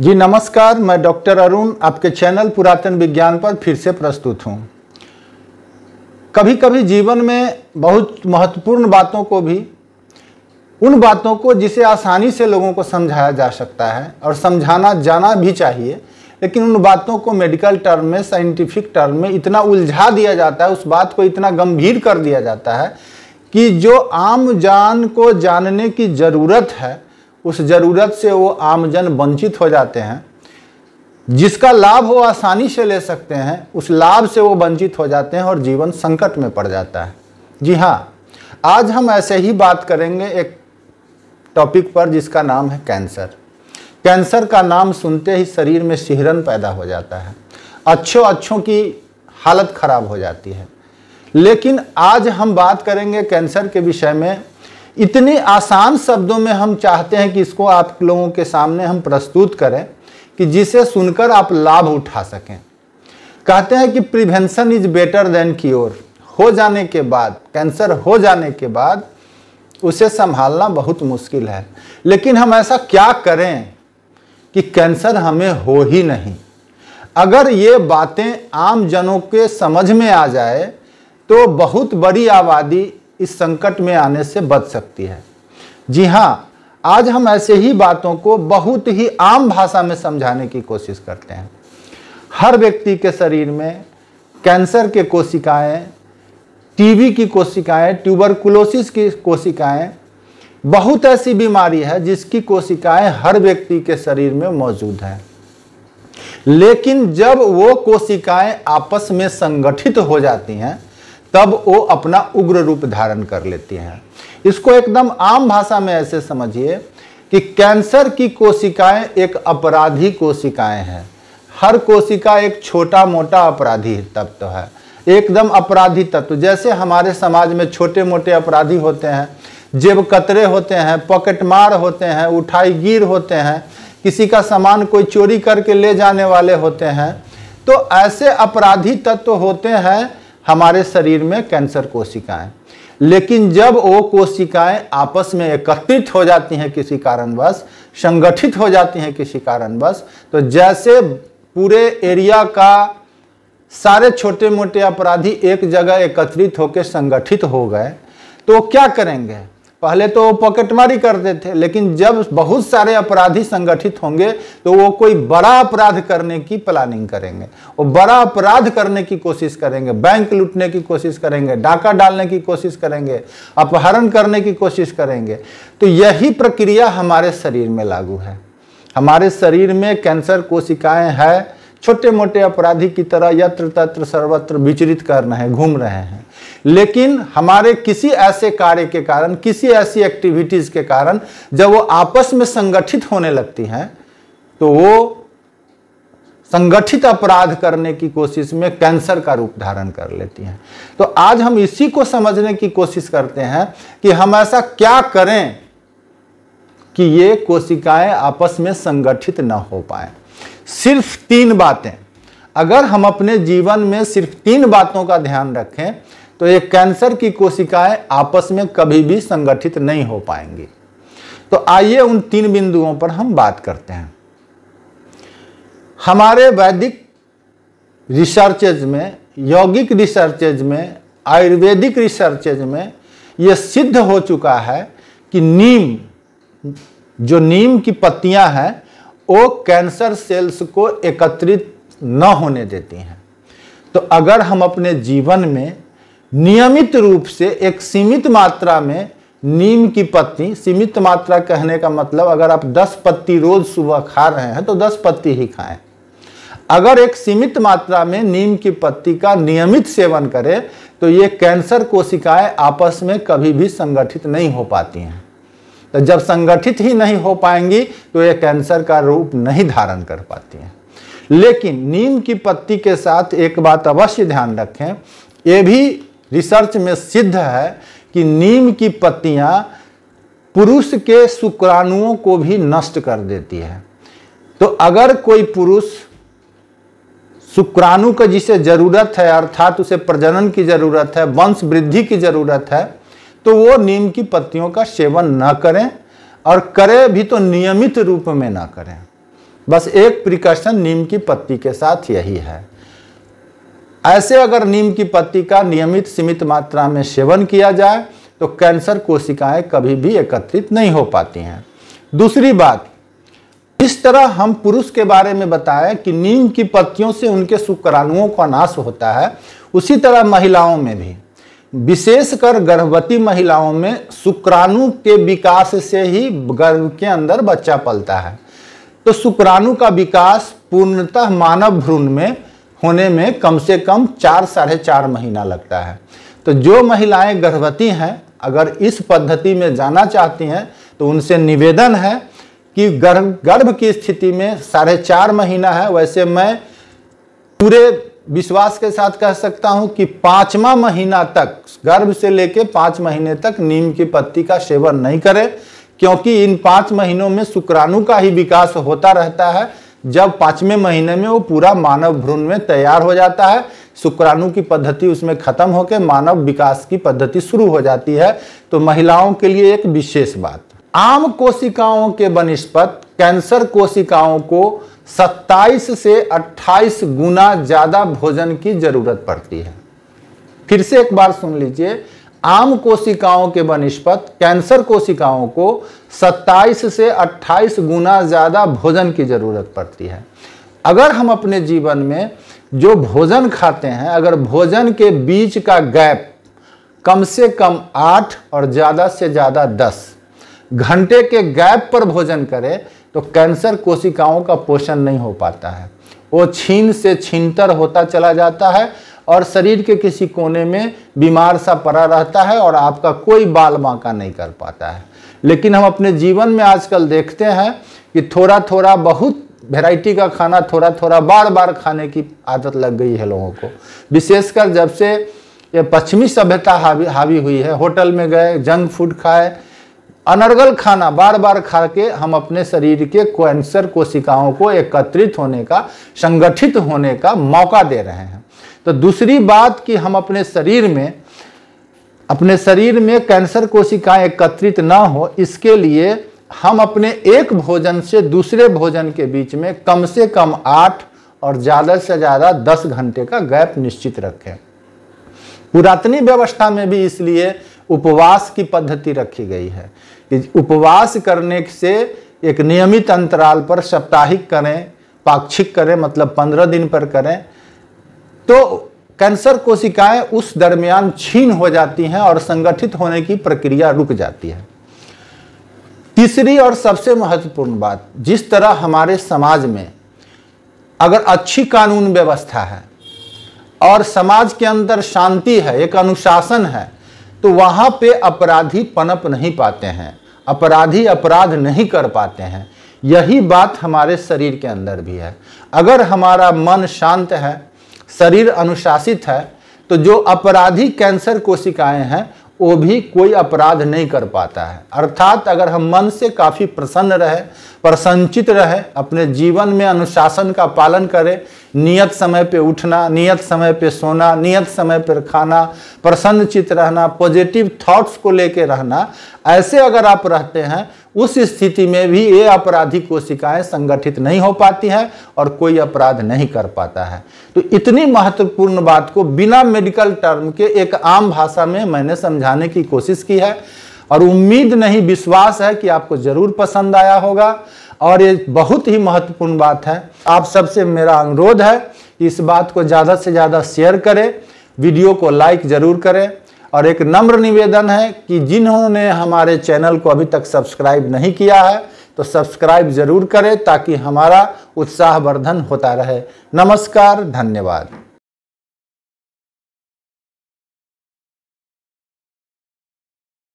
जी नमस्कार मैं डॉक्टर अरुण आपके चैनल पुरातन विज्ञान पर फिर से प्रस्तुत हूँ कभी कभी जीवन में बहुत महत्वपूर्ण बातों को भी उन बातों को जिसे आसानी से लोगों को समझाया जा सकता है और समझाना जाना भी चाहिए लेकिन उन बातों को मेडिकल टर्म में साइंटिफिक टर्म में इतना उलझा दिया जाता है उस बात को इतना गंभीर कर दिया जाता है कि जो आम जान को जानने की ज़रूरत है उस ज़रूरत से वो आमजन वंचित हो जाते हैं जिसका लाभ वो आसानी से ले सकते हैं उस लाभ से वो वंचित हो जाते हैं और जीवन संकट में पड़ जाता है जी हाँ आज हम ऐसे ही बात करेंगे एक टॉपिक पर जिसका नाम है कैंसर कैंसर का नाम सुनते ही शरीर में सिहरन पैदा हो जाता है अच्छों अच्छों की हालत खराब हो जाती है लेकिन आज हम बात करेंगे कैंसर के विषय में इतने आसान शब्दों में हम चाहते हैं कि इसको आप लोगों के सामने हम प्रस्तुत करें कि जिसे सुनकर आप लाभ उठा सकें कहते हैं कि prevention is better than cure हो जाने के बाद कैंसर हो जाने के बाद उसे संभालना बहुत मुश्किल है लेकिन हम ऐसा क्या करें कि कैंसर हमें हो ही नहीं अगर ये बातें आम जनों के समझ में आ जाए तो बहुत बड़ी आबादी इस संकट में आने से बच सकती है जी हाँ आज हम ऐसे ही बातों को बहुत ही आम भाषा में समझाने की कोशिश करते हैं हर व्यक्ति के शरीर में कैंसर के कोशिकाएं टीबी की कोशिकाएं ट्यूबरकुलोसिस की कोशिकाएं बहुत ऐसी बीमारी है जिसकी कोशिकाएं हर व्यक्ति के शरीर में मौजूद हैं लेकिन जब वो कोशिकाएं आपस में संगठित हो जाती हैं तब वो अपना उग्र रूप धारण कर लेती हैं इसको एकदम आम भाषा में ऐसे समझिए कि कैंसर की कोशिकाएं एक अपराधी कोशिकाएं हैं हर कोशिका एक छोटा मोटा अपराधी तत्व तो है एकदम अपराधी तत्व तो जैसे हमारे समाज में छोटे मोटे अपराधी होते हैं जेब कतरे होते हैं पॉकेटमार होते हैं उठाई गिर होते हैं किसी का सामान कोई चोरी करके ले जाने वाले होते हैं तो ऐसे अपराधी तत्व तो होते हैं हमारे शरीर में कैंसर कोशिकाएं लेकिन जब वो कोशिकाएं आपस में एकत्रित हो जाती हैं किसी कारणवश संगठित हो जाती हैं किसी कारणवश तो जैसे पूरे एरिया का सारे छोटे मोटे अपराधी एक जगह एकत्रित होकर संगठित हो गए तो क्या करेंगे पहले तो पॉकेटमारी करते थे लेकिन जब बहुत सारे अपराधी संगठित होंगे तो वो कोई बड़ा अपराध करने की प्लानिंग करेंगे वो बड़ा अपराध करने की कोशिश करेंगे बैंक लूटने की कोशिश करेंगे डाका डालने की कोशिश करेंगे अपहरण करने की कोशिश करेंगे तो यही प्रक्रिया हमारे शरीर में लागू है हमारे शरीर में कैंसर कोशिकाएं हैं छोटे मोटे अपराधी की तरह यत्र तत्र सर्वत्र विचरित कर रहे हैं घूम रहे हैं लेकिन हमारे किसी ऐसे कार्य के कारण किसी ऐसी एक्टिविटीज़ के कारण जब वो आपस में संगठित होने लगती हैं तो वो संगठित अपराध करने की कोशिश में कैंसर का रूप धारण कर लेती हैं तो आज हम इसी को समझने की कोशिश करते हैं कि हम ऐसा क्या करें कि ये कोशिकाएं आपस में संगठित न हो पाए सिर्फ तीन बातें अगर हम अपने जीवन में सिर्फ तीन बातों का ध्यान रखें तो ये कैंसर की कोशिकाएं आपस में कभी भी संगठित नहीं हो पाएंगी तो आइए उन तीन बिंदुओं पर हम बात करते हैं हमारे वैदिक रिसर्चेज में यौगिक रिसर्चेज में आयुर्वेदिक रिसर्चेज में ये सिद्ध हो चुका है कि नीम जो नीम की पत्तियां हैं वो कैंसर सेल्स को एकत्रित न होने देती हैं तो अगर हम अपने जीवन में नियमित रूप से एक सीमित मात्रा में नीम की पत्ती सीमित मात्रा कहने का मतलब अगर आप 10 पत्ती रोज सुबह खा रहे हैं तो 10 पत्ती ही खाएं अगर एक सीमित मात्रा में नीम की पत्ती का नियमित सेवन करें तो ये कैंसर कोशिकाएं आपस में कभी भी संगठित नहीं हो पाती हैं तो जब संगठित ही नहीं हो पाएंगी तो ये कैंसर का रूप नहीं धारण कर पाती हैं लेकिन नीम की पत्ती के साथ एक बात अवश्य ध्यान रखें ये भी रिसर्च में सिद्ध है कि नीम की पत्तियां पुरुष के शुक्राणुओं को भी नष्ट कर देती है तो अगर कोई पुरुष शुक्राणु का जिसे जरूरत है अर्थात उसे प्रजनन की जरूरत है वंश वृद्धि की जरूरत है तो वो नीम की पत्तियों का सेवन न करें और करें भी तो नियमित रूप में ना करें बस एक प्रिकॉशन नीम की पत्ती के साथ यही है ऐसे अगर नीम की पत्ती का नियमित सीमित मात्रा में सेवन किया जाए तो कैंसर कोशिकाएं कभी भी एकत्रित नहीं हो पाती हैं दूसरी बात इस तरह हम पुरुष के बारे में बताएं कि नीम की पत्तियों से उनके शुक्राणुओं का नाश होता है उसी तरह महिलाओं में भी विशेषकर गर्भवती महिलाओं में शुक्राणु के विकास से ही गर्भ के अंदर बच्चा पलता है तो शुक्राणु का विकास पूर्णतः मानव भ्रूण में होने में कम से कम चार साढ़े चार महीना लगता है तो जो महिलाएं गर्भवती हैं अगर इस पद्धति में जाना चाहती हैं तो उनसे निवेदन है कि गर्भ गर्भ की स्थिति में साढ़े चार महीना है वैसे मैं पूरे विश्वास के साथ कह सकता हूं कि पाँचवा महीना तक गर्भ से लेकर पाँच महीने तक नीम की पत्ती का सेवन नहीं करें क्योंकि इन पाँच महीनों में शुक्राणु का ही विकास होता रहता है जब पांचवें महीने में वो पूरा मानव भ्रूण में तैयार हो जाता है शुक्राणु की पद्धति उसमें खत्म होकर मानव विकास की पद्धति शुरू हो जाती है तो महिलाओं के लिए एक विशेष बात आम कोशिकाओं के बनिस्पत कैंसर कोशिकाओं को 27 से 28 गुना ज़्यादा भोजन की जरूरत पड़ती है फिर से एक बार सुन लीजिए आम कोशिकाओं के बनिस्पत कैंसर कोशिकाओं को 27 से 28 गुना ज़्यादा भोजन की ज़रूरत पड़ती है अगर हम अपने जीवन में जो भोजन खाते हैं अगर भोजन के बीच का गैप कम से कम आठ और ज़्यादा से ज़्यादा दस घंटे के गैप पर भोजन करें तो कैंसर कोशिकाओं का पोषण नहीं हो पाता है वो छीन से छीनतर होता चला जाता है और शरीर के किसी कोने में बीमार सा पड़ा रहता है और आपका कोई बाल बांका नहीं कर पाता है लेकिन हम अपने जीवन में आजकल देखते हैं कि थोड़ा थोड़ा बहुत वेराइटी का खाना थोड़ा थोड़ा बार बार खाने की आदत लग गई है लोगों को विशेषकर जब से ये पश्चिमी सभ्यता हावी हावी हुई है होटल में गए जंक फूड खाए अनर्गल खाना बार बार खा के हम अपने शरीर के कैंसर कोशिकाओं को एकत्रित होने का संगठित होने का मौका दे रहे हैं तो दूसरी बात कि हम अपने शरीर में अपने शरीर में कैंसर कोशिकाएं एकत्रित ना हो इसके लिए हम अपने एक भोजन से दूसरे भोजन के बीच में कम से कम आठ और ज़्यादा से ज़्यादा दस घंटे का गैप निश्चित रखें पुरातनी व्यवस्था में भी इसलिए उपवास की पद्धति रखी गई है उपवास करने से एक नियमित अंतराल पर साप्ताहिक करें पाक्षिक करें मतलब पंद्रह दिन पर करें तो कैंसर कोशिकाएं उस दरमियान छीन हो जाती हैं और संगठित होने की प्रक्रिया रुक जाती है तीसरी और सबसे महत्वपूर्ण बात जिस तरह हमारे समाज में अगर अच्छी कानून व्यवस्था है और समाज के अंदर शांति है एक अनुशासन है तो वहाँ पे अपराधी पनप नहीं पाते हैं अपराधी अपराध नहीं कर पाते हैं यही बात हमारे शरीर के अंदर भी है अगर हमारा मन शांत है शरीर अनुशासित है तो जो अपराधी कैंसर कोशिकाएं हैं वो भी कोई अपराध नहीं कर पाता है अर्थात अगर हम मन से काफ़ी प्रसन्न रहे प्रसंचित रहे अपने जीवन में अनुशासन का पालन करें नियत समय पे उठना नियत समय पे सोना नियत समय पर खाना प्रसन्न चित्त रहना पॉजिटिव थॉट्स को लेके रहना ऐसे अगर आप रहते हैं उस स्थिति में भी ये अपराधी कोशिकाएं संगठित नहीं हो पाती हैं और कोई अपराध नहीं कर पाता है तो इतनी महत्वपूर्ण बात को बिना मेडिकल टर्म के एक आम भाषा में मैंने समझाने की कोशिश की है और उम्मीद नहीं विश्वास है कि आपको जरूर पसंद आया होगा और ये बहुत ही महत्वपूर्ण बात है आप सबसे मेरा अनुरोध है इस बात को ज़्यादा से ज़्यादा शेयर करें वीडियो को लाइक ज़रूर करें और एक नम्र निवेदन है कि जिन्होंने हमारे चैनल को अभी तक सब्सक्राइब नहीं किया है तो सब्सक्राइब ज़रूर करें ताकि हमारा उत्साहवर्धन होता रहे नमस्कार धन्यवाद